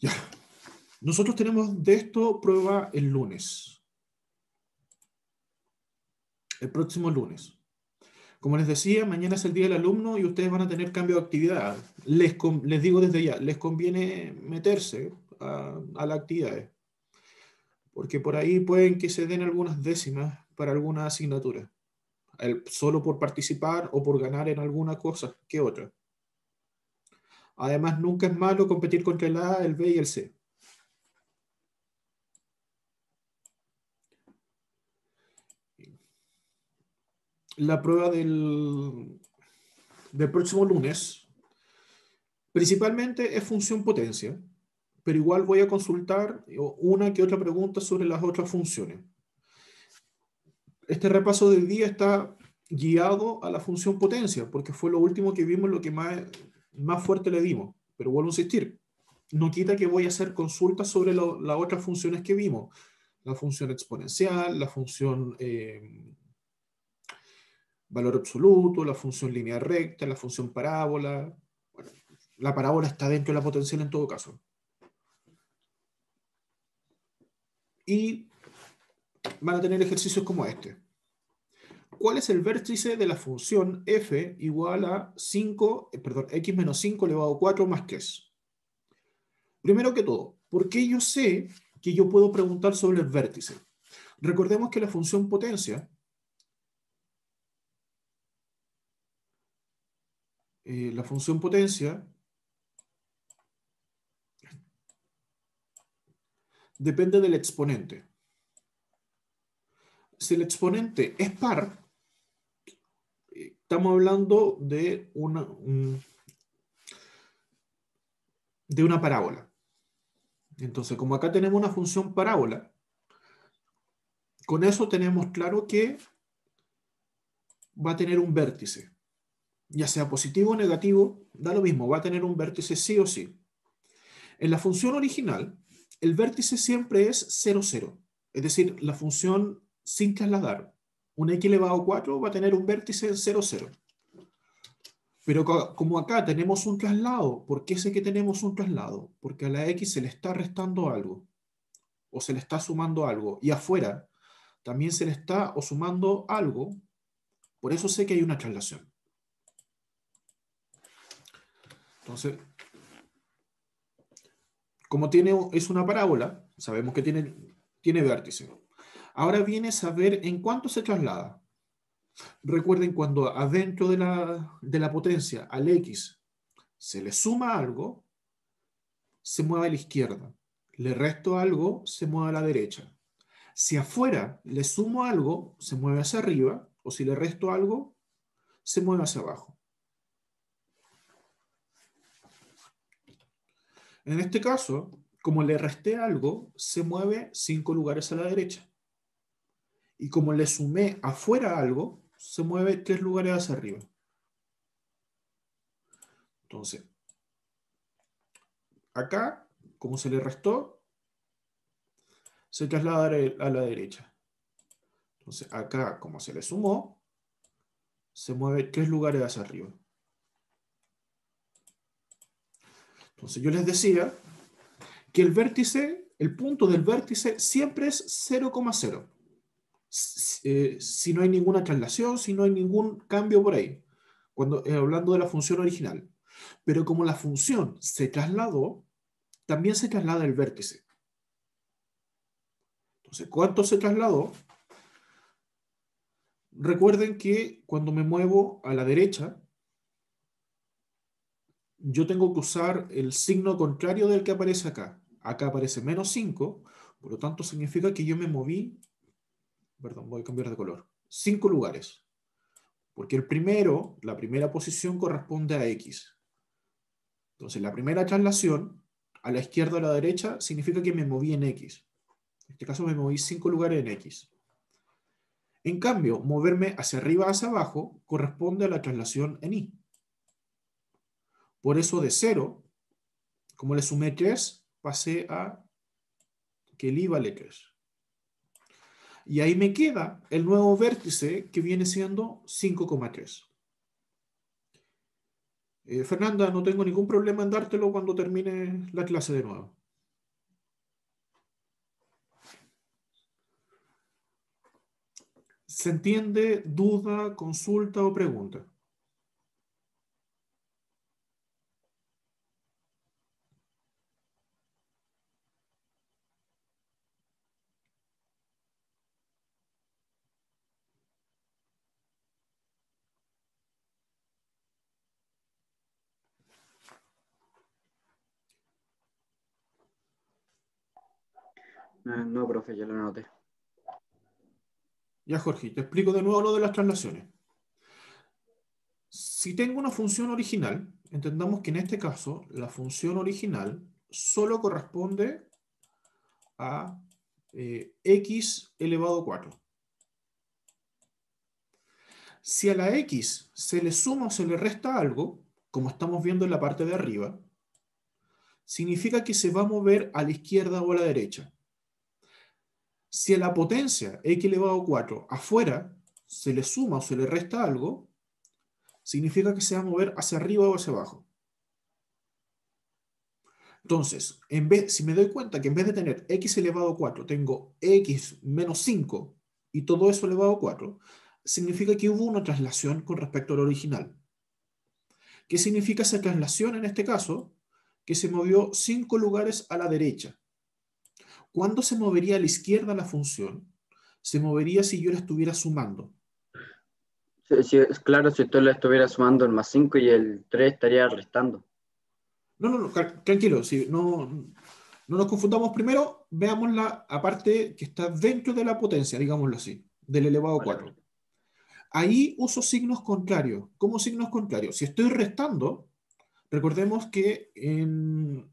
Ya. Nosotros tenemos de esto prueba el lunes. El próximo lunes. Como les decía, mañana es el día del alumno y ustedes van a tener cambio de actividad. Les, les digo desde ya, les conviene meterse a, la actividad Porque por ahí pueden que se den algunas décimas para alguna asignatura. solo por participar o por ganar en alguna cosa que otra. Además, nunca es malo competir contra el A, el B y el C. La prueba del, del próximo lunes principalmente es función potencia, pero igual voy a consultar una que otra pregunta sobre las otras funciones. Este repaso del día está guiado a la función potencia, porque fue lo último que vimos, lo que más más fuerte le dimos. Pero vuelvo a insistir, no quita que voy a hacer consultas sobre las otras funciones que vimos. La función exponencial, la función eh, valor absoluto, la función línea recta, la función parábola. Bueno, la parábola está dentro de la potencial en todo caso. Y van a tener ejercicios como este cuál es el vértice de la función f igual a 5, eh, perdón, x menos 5 elevado a 4 más que es. Primero que todo, ¿por qué yo sé que yo puedo preguntar sobre el vértice? Recordemos que la función potencia eh, la función potencia depende del exponente. Si el exponente es par, estamos hablando de una, de una parábola. Entonces, como acá tenemos una función parábola, con eso tenemos claro que va a tener un vértice. Ya sea positivo o negativo, da lo mismo, va a tener un vértice sí o sí. En la función original, el vértice siempre es 0, 0. Es decir, la función sin trasladar un x elevado a 4 va a tener un vértice en 0, 0. Pero como acá tenemos un traslado, ¿por qué sé que tenemos un traslado? Porque a la x se le está restando algo, o se le está sumando algo, y afuera también se le está o sumando algo, por eso sé que hay una traslación. Entonces, como es una parábola, sabemos que tiene, tiene vértice. Ahora viene saber en cuánto se traslada. Recuerden cuando adentro de la, potencia al X se le suma algo, se mueve a la izquierda. Le resto algo, se mueve a la derecha. Si afuera le sumo algo, se mueve hacia arriba, o si le resto algo, se mueve hacia abajo. En este caso, como le resté algo, se mueve cinco lugares a la derecha y como le sumé afuera algo, se mueve tres lugares hacia arriba. Entonces, acá, como se le restó, se traslada a la derecha. Entonces, acá, como se le sumó, se mueve tres lugares hacia arriba. Entonces, yo les decía que el vértice, el punto del vértice siempre es 0,0. Eh, si no hay ninguna traslación, si no hay ningún cambio por ahí, cuando eh, hablando de la función original. Pero como la función se trasladó, también se traslada el vértice. Entonces, ¿cuánto se trasladó? Recuerden que cuando me muevo a la derecha, yo tengo que usar el signo contrario del que aparece acá. Acá aparece menos 5, por lo tanto significa que yo me moví perdón, voy a cambiar de color, cinco lugares. Porque el primero, la primera posición corresponde a X. Entonces, la primera traslación, a la izquierda o a la derecha, significa que me moví en X. En este caso me moví cinco lugares en X. En cambio, moverme hacia arriba o hacia abajo corresponde a la traslación en Y. Por eso de 0, como le sumé 3, pasé a que el I vale 3. Y ahí me queda el nuevo vértice que viene siendo 5,3. Eh, Fernanda, no tengo ningún problema en dártelo cuando termine la clase de nuevo. ¿Se entiende duda, consulta o pregunta? Ah, no, profe, ya lo anoté. Ya, Jorge, te explico de nuevo lo de las traslaciones. Si tengo una función original, entendamos que en este caso la función original solo corresponde a eh, x elevado 4. Si a la x se le suma o se le resta algo, como estamos viendo en la parte de arriba, significa que se va a mover a la izquierda o a la derecha si a la potencia x elevado a 4 afuera se le suma o se le resta algo, significa que se va a mover hacia arriba o hacia abajo. Entonces, si me doy cuenta que en vez de tener x elevado a 4, tengo x menos 5 y todo eso elevado a 4, significa que hubo una traslación con respecto al original. ¿Qué significa esa traslación en este caso? Que se movió 5 lugares a la derecha. ¿Cuándo se movería a la izquierda la función? Se movería si yo la estuviera sumando. es claro, si tú la estuviera sumando el más 5 y el 3 estaría restando. No, no, no, tranquilo, si no, nos confundamos primero, veamos la parte que está dentro de la potencia, digámoslo así, del elevado 4. Ahí uso signos contrarios. ¿Cómo signos contrarios? Si estoy restando, recordemos que en,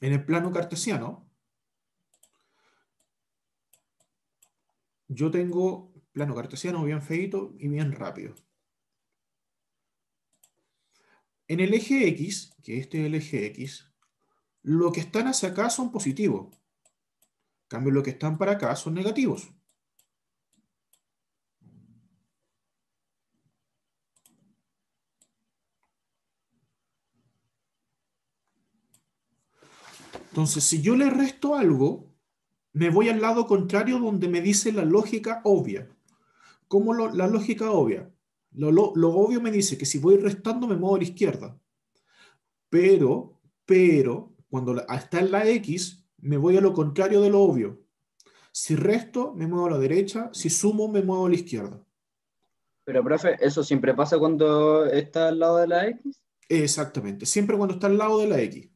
en el plano cartesiano, yo tengo plano cartesiano bien feito y bien rápido. En el eje X, que este es el eje X, lo que están hacia acá son positivos. En cambio, lo que están para acá son negativos. Entonces, si yo le resto algo, me voy al lado contrario donde me dice la lógica obvia. ¿Cómo la lógica obvia? Lo, lo, obvio me dice que si voy restando me muevo a la izquierda. Pero, pero, cuando ah, está en la X, me voy a lo contrario de lo obvio. Si resto, me muevo a la derecha. Si sumo, me muevo a la izquierda. Pero, profe, ¿eso siempre pasa cuando está al lado de la X? Exactamente, siempre cuando está al lado de la X.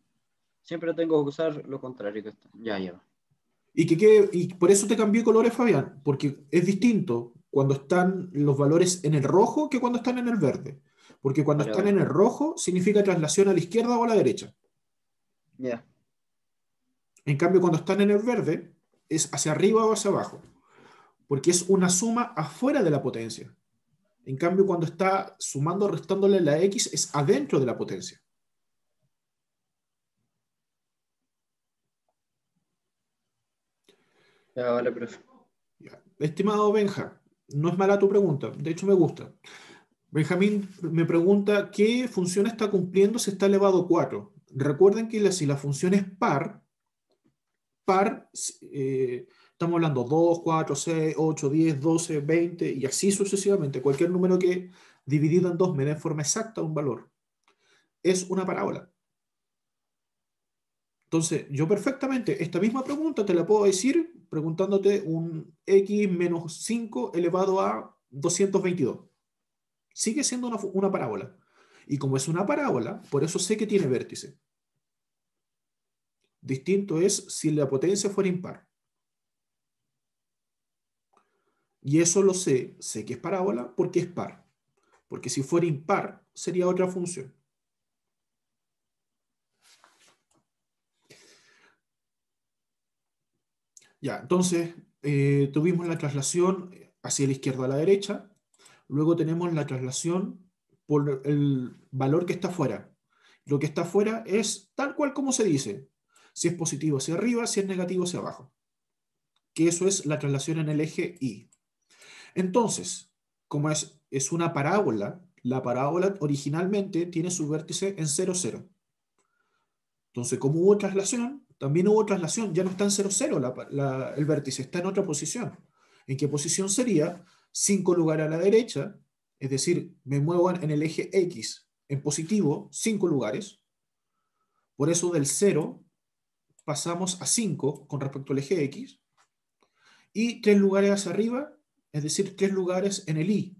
Siempre tengo que usar lo contrario que está. Ya, ya. Y, y por eso te cambié colores, Fabián, porque es distinto cuando están los valores en el rojo que cuando están en el verde. Porque cuando están en el rojo significa traslación a la izquierda o a la derecha. Ya. En cambio, cuando están en el verde es hacia arriba o hacia abajo. Porque es una suma afuera de la potencia. En cambio, cuando está sumando restándole la X es adentro de la potencia. Estimado Benja, no es mala tu pregunta, de hecho me gusta. Benjamín me pregunta qué función está cumpliendo si está elevado a 4. Recuerden que si la función es par, par, eh, estamos hablando 2, 4, 6, 8, 10, 12, 20 y así sucesivamente. Cualquier número que dividido en 2 me dé en forma exacta un valor. Es una parábola. Entonces, yo perfectamente, esta misma pregunta te la puedo decir preguntándote un x menos 5 elevado a 222. Sigue siendo una, una parábola. Y como es una parábola, por eso sé que tiene vértice. Distinto es si la potencia fuera impar. Y eso lo sé, sé que es parábola porque es par. Porque si fuera impar, sería otra función. Ya, entonces eh, tuvimos la traslación eh, hacia la izquierda a la derecha, luego tenemos la traslación por el valor que está fuera. Lo que está fuera es tal cual como se dice, si es positivo hacia arriba, si es negativo hacia abajo. Que eso es la traslación en el eje Y. Entonces, como es, es una parábola, la parábola originalmente tiene su vértice en 0, 0. Entonces, como hubo traslación, también hubo traslación, ya no está en 0,0 la, el vértice, está en otra posición. ¿En qué posición sería? 5 lugares a la derecha, es decir, me muevo en el eje X en positivo 5 lugares. Por eso del 0 pasamos a 5 con respecto al eje X. Y 3 lugares hacia arriba, es decir, 3 lugares en el Y.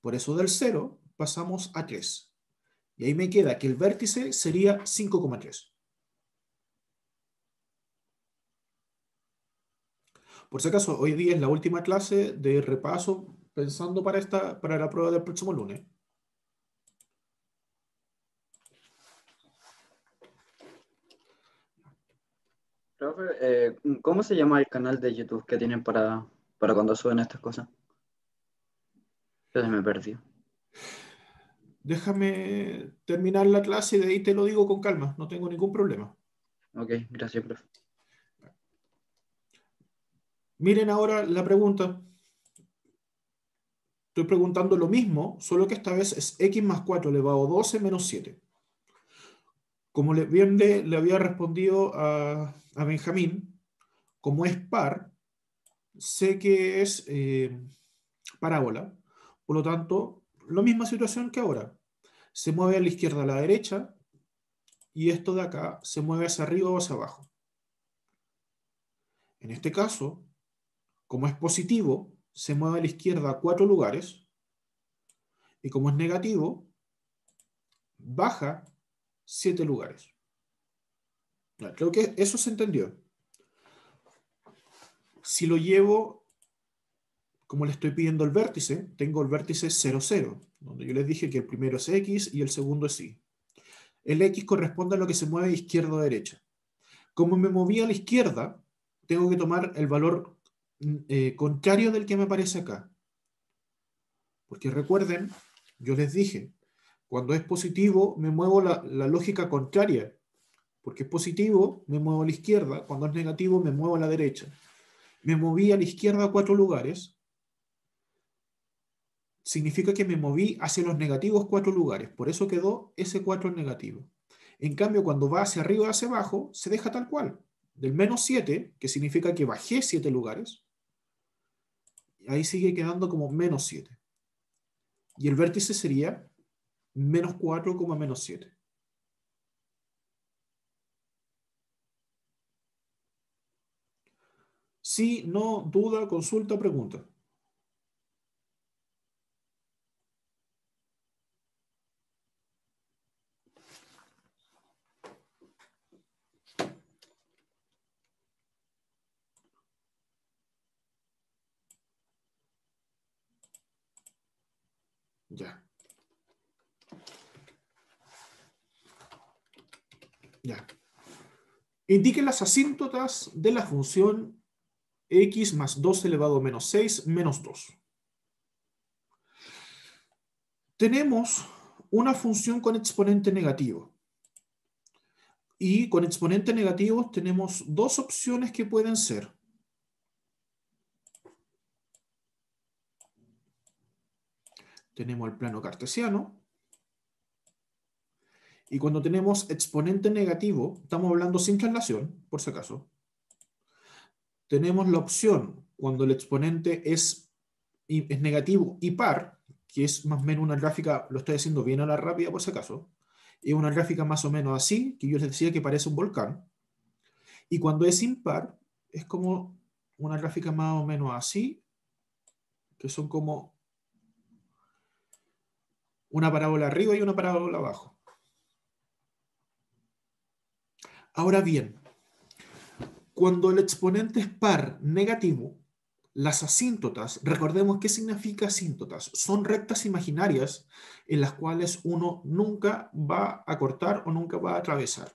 Por eso del 0 pasamos a 3. Y ahí me queda que el vértice sería 5,3. Por si acaso, hoy día es la última clase de repaso pensando para, esta, para la prueba del próximo lunes. Profe, eh, ¿cómo se llama el canal de YouTube que tienen para, para cuando suben estas cosas? Yo se me perdió. Déjame terminar la clase y de ahí te lo digo con calma. No tengo ningún problema. Ok, gracias, profe. Miren ahora la pregunta. Estoy preguntando lo mismo, solo que esta vez es x más 4 elevado a 12 menos 7. Como bien le, le había respondido a, Benjamín, como es par, sé que es eh, parábola. Por lo tanto, la misma situación que ahora. Se mueve a la izquierda, a la derecha, y esto de acá se mueve hacia arriba o hacia abajo. En este caso, como es positivo, se mueve a la izquierda cuatro lugares. Y como es negativo, baja siete lugares. Creo que eso se entendió. Si lo llevo, como le estoy pidiendo el vértice, tengo el vértice 0, 0, donde yo les dije que el primero es X y el segundo es Y. El X corresponde a lo que se mueve izquierda a derecha. Como me moví a la izquierda, tengo que tomar el valor Mm, eh, contrario del que me aparece acá. Porque recuerden, yo les dije, cuando es positivo me muevo la, lógica contraria. Porque es positivo me muevo a la izquierda, cuando es negativo me muevo a la derecha. Me moví a la izquierda cuatro lugares, significa que me moví hacia los negativos cuatro lugares, por eso quedó ese cuatro negativo. En cambio, cuando va hacia arriba o hacia abajo, se deja tal cual. Del menos 7, que significa que bajé siete lugares, ahí sigue quedando como menos 7. Y el vértice sería menos 4, menos 7. Si no, duda, consulta, pregunta. Ya. Ya. Indique las asíntotas de la función x más 2 elevado a menos 6 menos 2. Tenemos una función con exponente negativo. Y con exponente negativo tenemos dos opciones que pueden ser tenemos el plano cartesiano. Y cuando tenemos exponente negativo, estamos hablando sin traslación, por si acaso, tenemos la opción cuando el exponente es, es negativo y par, que es más o menos una gráfica, lo estoy haciendo bien a la rápida por si acaso, es una gráfica más o menos así, que yo les decía que parece un volcán, y cuando es impar, es como una gráfica más o menos así, que son como una parábola arriba y una parábola abajo. Ahora bien, cuando el exponente es par negativo, las asíntotas, recordemos qué significa asíntotas, son rectas imaginarias en las cuales uno nunca va a cortar o nunca va a atravesar.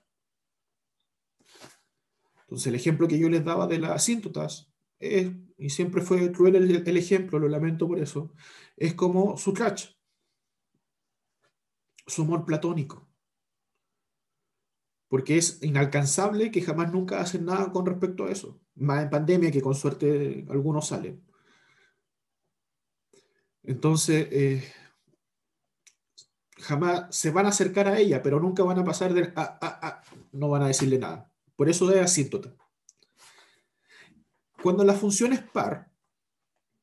Entonces el ejemplo que yo les daba de las asíntotas, y siempre fue cruel el, ejemplo, lo lamento por eso, es como su su amor platónico. Porque es inalcanzable que jamás nunca hacen nada con respecto a eso. Más en pandemia que con suerte algunos salen. Entonces, eh, jamás se van a acercar a ella, pero nunca van a pasar de... Ah, ah, ah, no van a decirle nada. Por eso es asíntota. Cuando la función es par,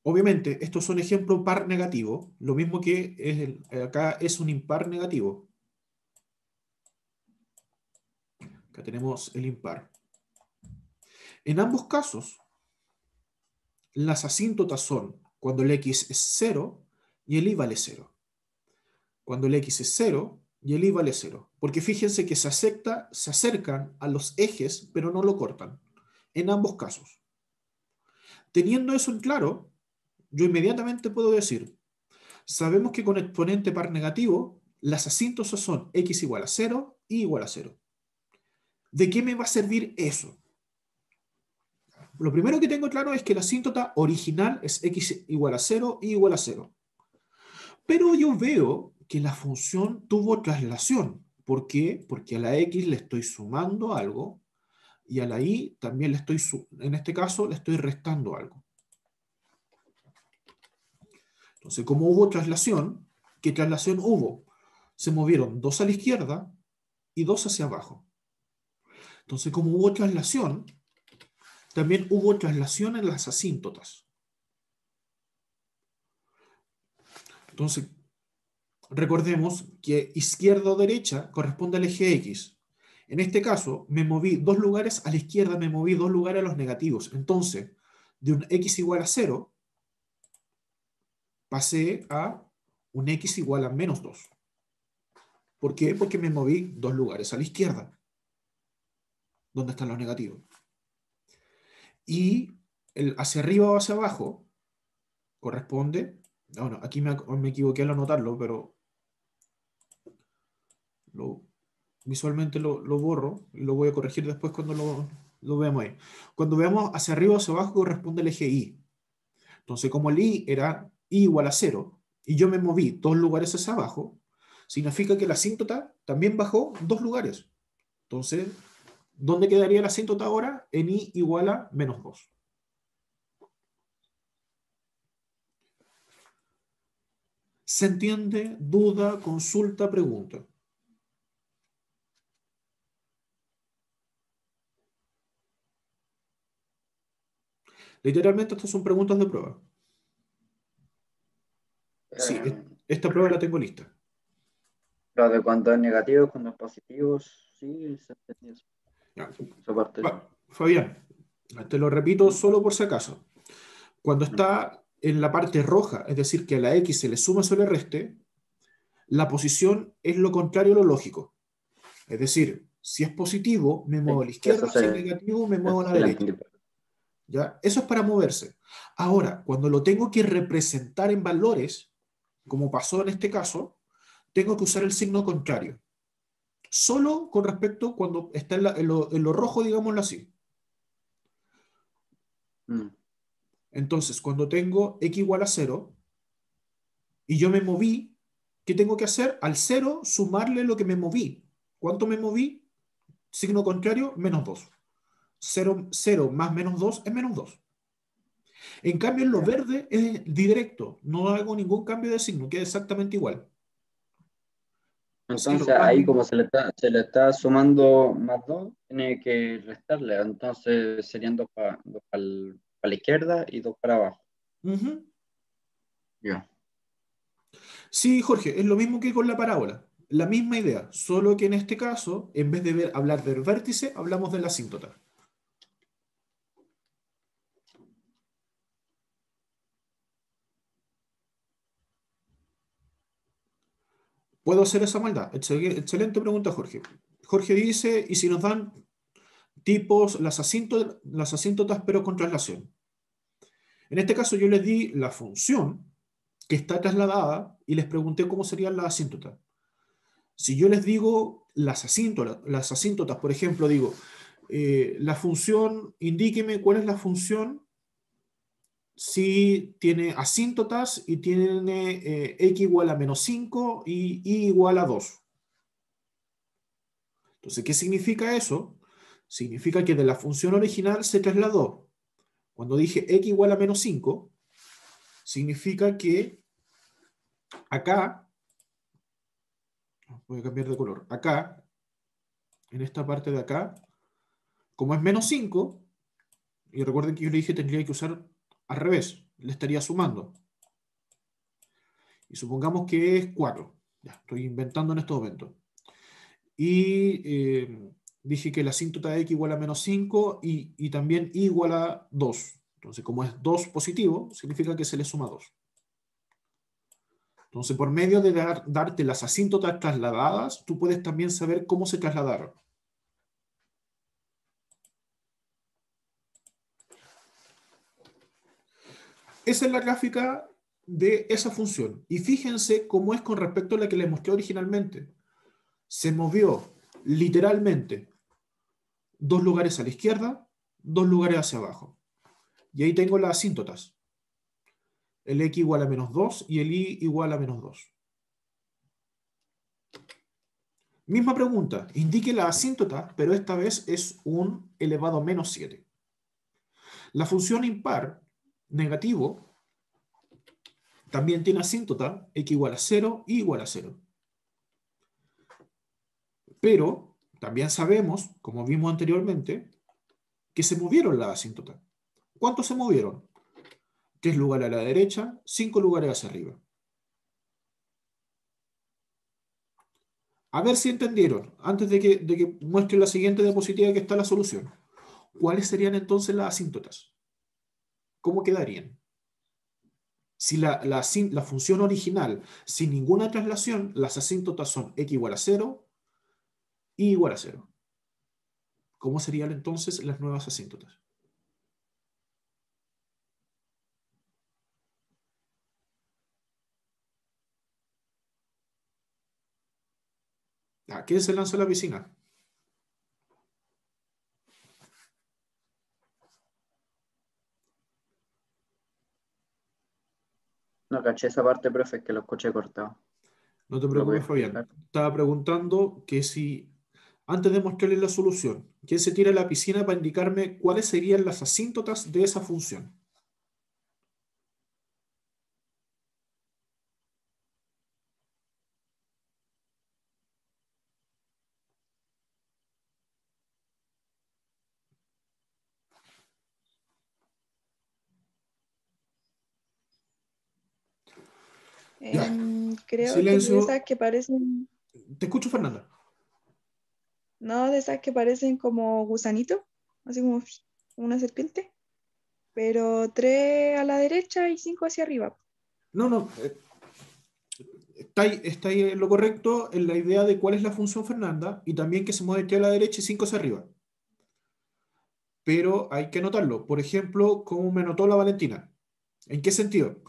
obviamente, estos son ejemplo par negativo, lo mismo que acá es un impar negativo. Acá tenemos el impar. En ambos casos, las asíntotas son cuando el x es 0 y el y vale 0. Cuando el x es 0 y el y vale 0. Porque fíjense que se, se acercan a los ejes, pero no lo cortan. En ambos casos. Teniendo eso en claro, yo inmediatamente puedo decir, sabemos que con exponente par negativo, las asíntotas son x igual a 0 y igual a 0. ¿De qué me va a servir eso? Lo primero que tengo claro es que la asíntota original es x igual a 0 y igual a 0. Pero yo veo que la función tuvo traslación. ¿Por qué? Porque a la x le estoy sumando algo y a la y también le estoy, en este caso, le estoy restando algo. Entonces, como hubo traslación, ¿qué traslación hubo? Se movieron dos a la izquierda y dos hacia abajo. Entonces, como hubo traslación, también hubo traslación en las asíntotas. Entonces, recordemos que izquierda o derecha corresponde al eje X. En este caso, me moví dos lugares a la izquierda, me moví dos lugares a los negativos. Entonces, de un X igual a cero pasé a un x igual a menos 2. ¿Por qué? Porque me moví dos lugares a la izquierda, donde están los negativos. Y el hacia arriba o hacia abajo corresponde, bueno, aquí oh, me, equivoqué al anotarlo, pero visualmente lo, borro y lo voy a corregir después cuando lo, lo veamos ahí. Cuando veamos hacia arriba o hacia abajo corresponde el eje Y. Entonces, como el Y era I igual a cero, y yo me moví dos lugares hacia abajo, significa que la asíntota también bajó dos lugares. Entonces, ¿dónde quedaría la asíntota ahora? En i igual a menos 2. ¿Se entiende? ¿Duda? ¿Consulta? ¿Pregunta? Literalmente estas son preguntas de prueba. Sí, e-, esta prueba la tengo lista. La de cuando es negativo, cuando es positivo, sí, se entendió. Fabián, te lo repito solo por si acaso. Cuando mm. está en la parte roja, es decir, que a la X se le suma o se le reste, la posición es lo contrario a lo lógico. Es decir, si es positivo, me muevo a la izquierda, si es negativo, me muevo a la derecha. ¿Ya? Eso es para moverse. Ahora, cuando lo tengo que representar en valores, como pasó en este caso, tengo que usar el signo contrario. Solo con respecto cuando está en, lo, rojo, digámoslo así. Mm. Entonces, cuando tengo x igual a 0 y yo me moví, ¿qué tengo que hacer? Al 0 sumarle lo que me moví. ¿Cuánto me moví? Signo contrario, menos 2. 0, 0 más menos 2 es menos 2. En cambio, en lo verde es directo, no hago ningún cambio de signo, queda exactamente igual. Entonces ahí como se le, está, sumando más dos, tiene que restarle, entonces serían dos para la izquierda y dos para abajo. Sí, Jorge, es lo mismo que con la parábola, la misma idea, solo que en este caso, en vez de hablar del vértice, hablamos de la asíntota. ¿Puedo hacer esa maldad? Excelente pregunta, Jorge. Jorge dice, ¿y si nos dan tipos, las, asíntotas, las asíntotas pero con traslación? En este caso yo les di la función que está trasladada y les pregunté cómo sería la asíntotas. Si yo les digo las asíntotas, las por ejemplo, digo, eh, la función, indíqueme cuál es la función si tiene asíntotas y tiene eh, x igual a menos 5 y y igual a 2. Entonces, ¿qué significa eso? Significa que de la función original se trasladó. Cuando dije x igual a menos 5, significa que acá, voy a cambiar de color, acá, en esta parte de acá, como es menos 5, y recuerden que yo le dije tendría que usar al revés, le estaría sumando. Y supongamos que es 4. Ya, estoy inventando en estos momentos. Y eh, dije que la asíntota de x igual a menos 5 y, también igual a 2. Entonces, como es 2 positivo, significa que se le suma 2. Entonces, por medio de darte las asíntotas trasladadas, tú puedes también saber cómo se trasladaron. Esa es la gráfica de esa función. Y fíjense cómo es con respecto a la que les mostré originalmente. Se movió literalmente dos lugares a la izquierda, dos lugares hacia abajo. Y ahí tengo las asíntotas. El x igual a menos 2 y el y igual a menos 2. Misma pregunta, indique la asíntota, pero esta vez es un elevado a menos 7. La función impar negativo también tiene asíntota x igual a 0 y igual a 0. Pero también sabemos, como vimos anteriormente, que se movieron las asíntotas. ¿Cuántos se movieron? Tres lugares a la derecha, cinco lugares hacia arriba. A ver si entendieron, antes de que, de que muestre la siguiente diapositiva que está la solución. ¿Cuáles serían entonces las asíntotas? ¿cómo quedarían? Si la, función original, sin ninguna traslación, las asíntotas son x igual a 0 y igual a 0. ¿Cómo serían entonces las nuevas asíntotas? ¿A ah, qué se lanza la piscina? No caché esa parte, profe, es que lo escuché cortado. No te preocupes, Fabián. Estaba preguntando que si, antes de mostrarles la solución, ¿quién se tira a la piscina para indicarme cuáles serían las asíntotas de esa función? Em, creo que de esas que parecen. Te escucho, Fernanda. No, de esas que parecen como gusanito, así como una serpiente. Pero tres a la derecha y cinco hacia arriba. No, no. Eh, está ahí, en lo correcto en la idea de cuál es la función Fernanda y también que se mueve tres a la derecha y cinco hacia arriba. Pero hay que notarlo. Por ejemplo, como me notó la Valentina. ¿En qué sentido?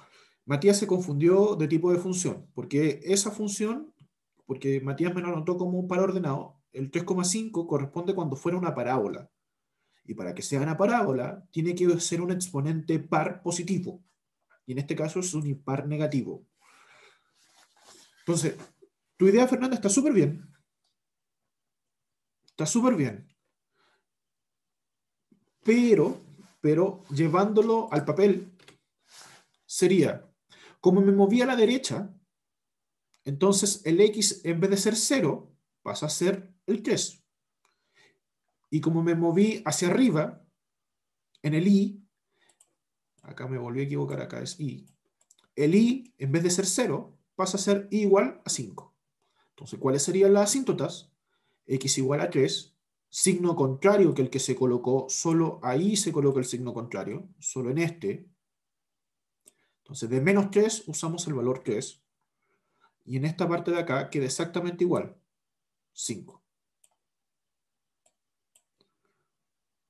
Matías se confundió de tipo de función, porque esa función, porque Matías me lo anotó como un par ordenado, el 3,5 corresponde cuando fuera una parábola. Y para que sea una parábola, tiene que ser un exponente par positivo. Y en este caso es un impar negativo. Entonces, tu idea, Fernanda, está súper bien. Está súper bien. Pero, pero llevándolo al papel, sería como me moví a la derecha, entonces el x en vez de ser 0 pasa a ser el 3. Y como me moví hacia arriba, en el i, acá me volví a equivocar, acá es i, el i en vez de ser 0 pasa a ser igual a 5. Entonces, ¿cuáles serían las asíntotas? x igual a 3, signo contrario que el que se colocó, solo ahí se coloca el signo contrario, solo en este, entonces, de menos 3 usamos el valor 3. Y en esta parte de acá queda exactamente igual. 5.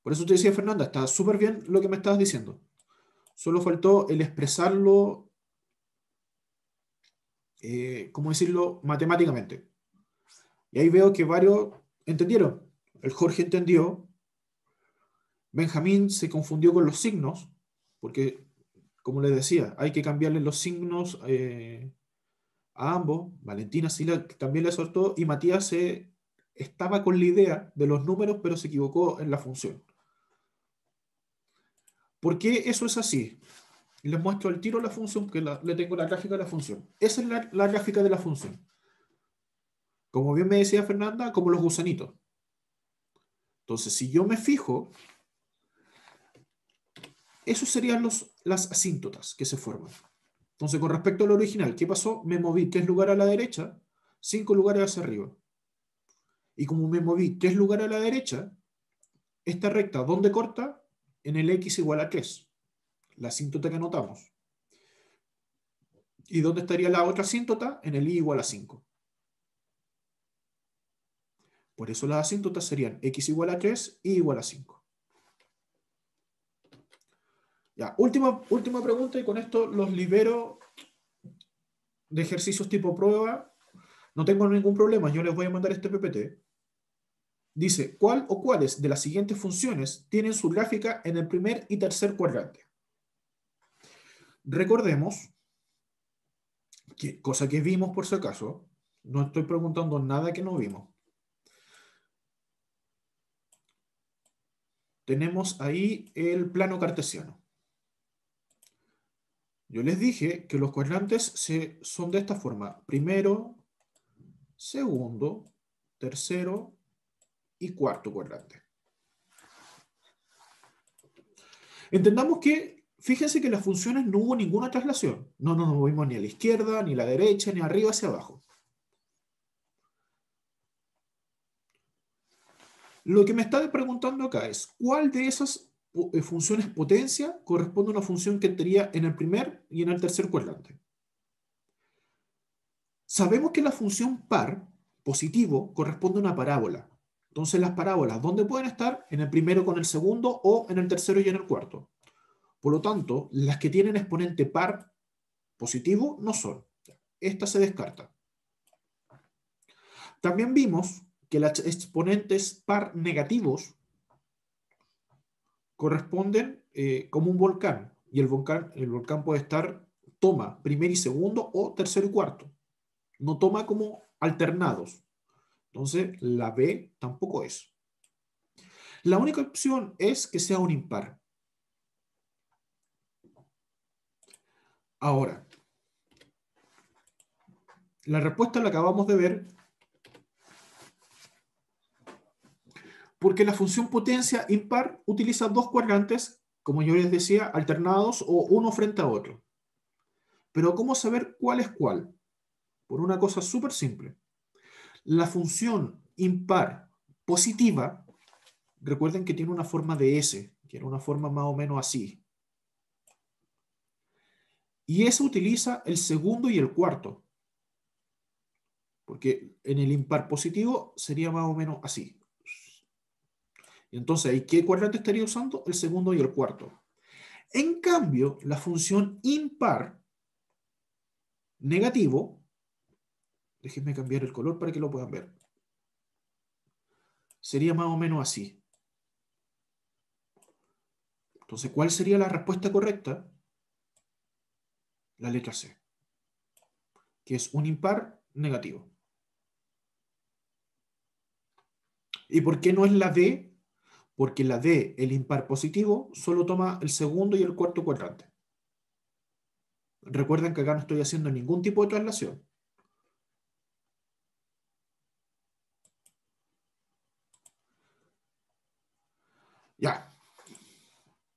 Por eso te decía, Fernanda, está súper bien lo que me estabas diciendo. Solo faltó el expresarlo, eh, ¿cómo decirlo?, matemáticamente. Y ahí veo que varios entendieron. El Jorge entendió. Benjamín se confundió con los signos, porque como les decía, hay que cambiarle los signos eh, a ambos. Valentina sí también le soltó y Matías estaba con la idea de los números, pero se equivocó en la función. ¿Por qué eso es así? Les muestro el tiro la función, que le tengo la gráfica de la función. Esa es la, la gráfica de la función. Como bien me decía Fernanda, como los gusanitos. Entonces, si yo me fijo, esos serían los las asíntotas que se forman. Entonces, con respecto al original, ¿qué pasó? Me moví tres lugares a la derecha, cinco lugares hacia arriba. Y como me moví tres lugares a la derecha, esta recta, ¿dónde corta? En el x igual a 3, la asíntota que anotamos. ¿Y dónde estaría la otra asíntota? En el y igual a 5. Por eso las asíntotas serían x igual a 3, y igual a 5 última, última pregunta y con esto los libero de ejercicios tipo prueba. No tengo ningún problema, yo les voy a mandar este PPT. Dice, ¿cuál o cuáles de las siguientes funciones tienen su gráfica en el primer y tercer cuadrante? Recordemos, que, cosa que vimos por si acaso, no estoy preguntando nada que no vimos. Tenemos ahí el plano cartesiano. Yo les dije que los cuadrantes son de esta forma. Primero, segundo, tercero y cuarto cuadrante. Entendamos que, fíjense que en las funciones no hubo ninguna traslación. No, no nos movimos ni a la izquierda, ni a la derecha, ni arriba hacia abajo. Lo que me está preguntando acá es, ¿cuál de esas eh, funciones potencia corresponde a una función que tenía en el primer y en el tercer cuadrante. Sabemos que la función par, positivo, corresponde a una parábola. Entonces las parábolas, ¿dónde pueden estar? En el primero con el segundo o en el tercero y en el cuarto. Por lo tanto, las que tienen exponente par positivo no son. Esta se descarta. También vimos que las exponentes par negativos corresponden eh, como un volcán. Y el volcán, el volcán puede estar toma primer y segundo o tercero y cuarto. No toma como alternados. Entonces, la B tampoco es. La única opción es que sea un impar. Ahora, la respuesta la acabamos de ver porque la función potencia impar utiliza dos cuadrantes, como yo les decía, alternados o uno frente a otro. Pero ¿cómo saber cuál es cuál? Por una cosa súper simple. La función impar positiva, recuerden que tiene una forma de S, que era una forma más o menos así. Y eso utiliza el segundo y el cuarto. Porque en el impar positivo sería más o menos así. Y entonces, ¿qué cuadrante estaría usando? El segundo y el cuarto. En cambio, la función impar negativo, déjenme cambiar el color para que lo puedan ver, sería más o menos así. Entonces, ¿cuál sería la respuesta correcta? La letra C, que es un impar negativo. ¿Y por qué no es la D porque la D, el impar positivo, solo toma el segundo y el cuarto cuadrante. Recuerden que acá no estoy haciendo ningún tipo de traslación. Ya.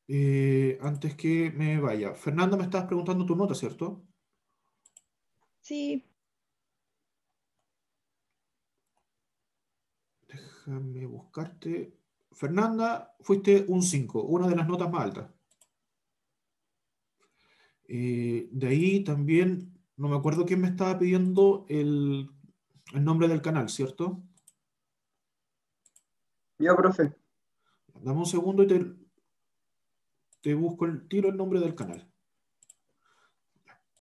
Eh, antes que me vaya. Fernando, me estabas preguntando tu nota, ¿cierto? Sí. Déjame buscarte. Fernanda, fuiste un 5, una de las notas más altas. Eh, de ahí también, no me acuerdo quién me estaba pidiendo el, nombre del canal, ¿cierto? Ya, profe. Dame un segundo y te, te busco el tiro el nombre del canal.